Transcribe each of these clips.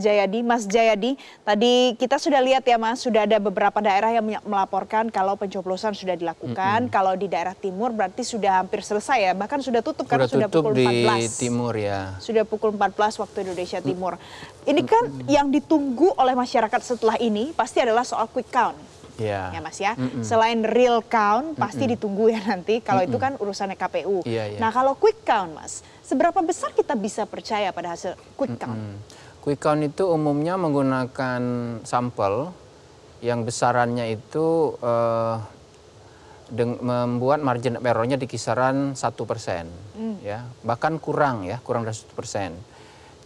Jayadi, Mas Jayadi, tadi kita sudah lihat ya Mas, sudah ada beberapa daerah yang melaporkan kalau pencoblosan sudah dilakukan. Mm -hmm. Kalau di daerah timur berarti sudah hampir selesai ya, bahkan sudah tutup sudah karena tutup ya. sudah pukul empat belas. di timur ya. Sudah pukul 14 waktu Indonesia Timur. Ini kan mm -hmm. yang ditunggu oleh masyarakat setelah ini pasti adalah soal quick count. Yeah. Ya Mas ya. Mm -mm. Selain real count pasti mm -mm. ditunggu ya nanti kalau mm -mm. itu kan urusannya KPU. Yeah, yeah. Nah, kalau quick count Mas, seberapa besar kita bisa percaya pada hasil quick count? Mm -mm. Quick count itu umumnya menggunakan sampel yang besarannya itu eh, membuat margin of errornya di kisaran satu persen, mm. ya bahkan kurang ya kurang dari satu persen.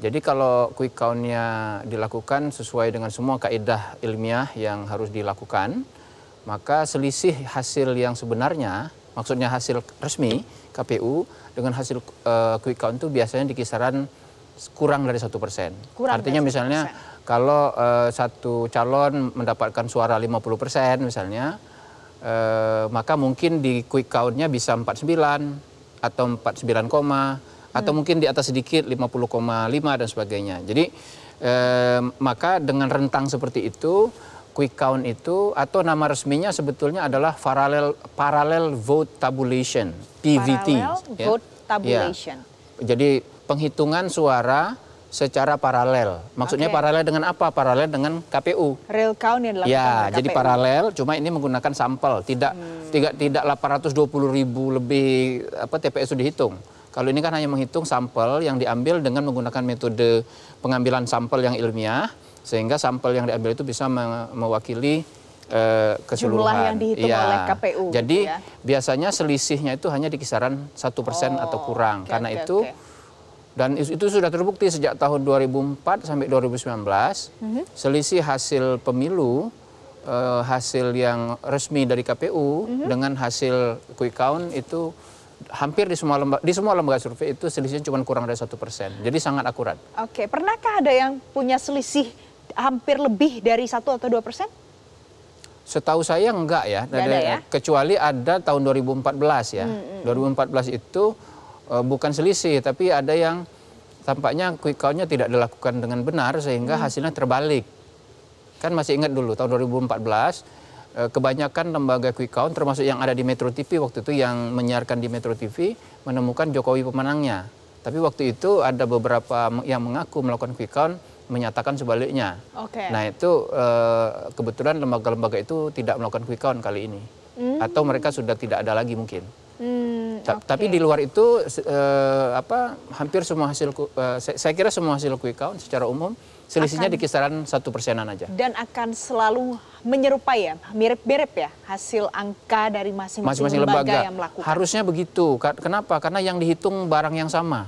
Jadi kalau quick count-nya dilakukan sesuai dengan semua kaedah ilmiah yang harus dilakukan, maka selisih hasil yang sebenarnya, maksudnya hasil resmi KPU dengan hasil uh, quick count itu biasanya di kisaran kurang dari satu persen. Artinya misalnya kalau uh, satu calon mendapatkan suara 50 persen misalnya, uh, maka mungkin di quick count-nya bisa 49 atau 49, koma, hmm. atau mungkin di atas sedikit 50,5 dan sebagainya. Jadi uh, maka dengan rentang seperti itu quick count itu atau nama resminya sebetulnya adalah parallel parallel vote tabulation PVT parallel ya. vote tabulation ya. jadi penghitungan suara secara paralel. Maksudnya okay. paralel dengan apa? Paralel dengan KPU. Real count yang dilakukan. Ya, KPU. jadi paralel. Cuma ini menggunakan sampel, tidak hmm. tidak tidak 820 ribu lebih apa TPS sudah dihitung. Kalau ini kan hanya menghitung sampel yang diambil dengan menggunakan metode pengambilan sampel yang ilmiah, sehingga sampel yang diambil itu bisa mewakili eh, keseluruhan. Jumlah yang dihitung ya. oleh KPU. Jadi gitu ya? biasanya selisihnya itu hanya di kisaran satu persen oh, atau kurang. Okay, Karena okay, itu okay dan itu sudah terbukti sejak tahun 2004 sampai 2019, mm -hmm. selisih hasil pemilu, eh, hasil yang resmi dari KPU mm -hmm. dengan hasil quick count itu hampir di semua lembaga, di semua lembaga survei itu selisihnya cuma kurang dari satu persen. Jadi sangat akurat. Oke, pernahkah ada yang punya selisih hampir lebih dari satu atau dua persen? Setahu saya enggak ya. Ada, ya. Kecuali ada tahun 2014 ya. Mm hmm. 2014 itu Eh, bukan selisih tapi ada yang tampaknya quick count-nya tidak dilakukan dengan benar sehingga hmm. hasilnya terbalik. Kan masih ingat dulu tahun 2014 eh, kebanyakan lembaga quick count termasuk yang ada di Metro TV waktu itu yang menyiarkan di Metro TV menemukan Jokowi pemenangnya. Tapi waktu itu ada beberapa yang mengaku melakukan quick count menyatakan sebaliknya. Okay. Nah itu eh, kebetulan lembaga-lembaga itu tidak melakukan quick count kali ini. Hmm. Atau mereka sudah tidak ada lagi mungkin. Ta okay. Tapi di luar itu uh, apa hampir semua hasil uh, saya kira semua hasil quick count secara umum selisihnya akan, di kisaran satu persenan aja. Dan akan selalu menyerupai ya, mirip-mirip ya hasil angka dari masing-masing lembaga, lembaga yang melakukan. Harusnya begitu. Kenapa? Karena yang dihitung barang yang sama.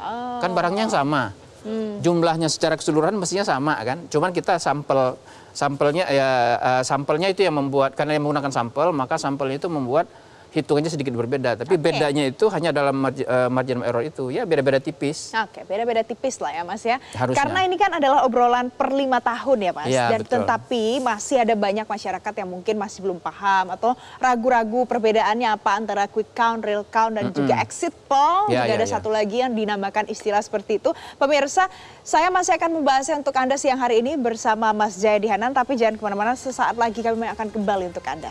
Oh. Kan barangnya yang sama. Hmm. Jumlahnya secara keseluruhan mestinya sama kan. Cuman kita sampel sampelnya ya eh, sampelnya itu yang membuat karena yang menggunakan sampel, maka sampelnya itu membuat hitungannya sedikit berbeda. Tapi okay. bedanya itu hanya dalam eh, margin, error itu. Ya beda-beda tipis. Oke, okay, beda-beda tipis lah ya Mas ya. Harusnya. Karena ini kan adalah obrolan per lima tahun ya Mas. Ya, Dan betul. tetapi masih ada banyak masyarakat yang mungkin masih belum paham atau ragu-ragu perbedaannya apa antara quick count, real count dan mm -hmm. juga exit poll. Ya, juga ya, ada ya. satu lagi yang dinamakan istilah seperti itu. Pemirsa, saya masih akan membahasnya untuk Anda siang hari ini bersama Mas Jayadi Hanan tapi jangan kemana-mana sesaat lagi kami akan kembali untuk Anda.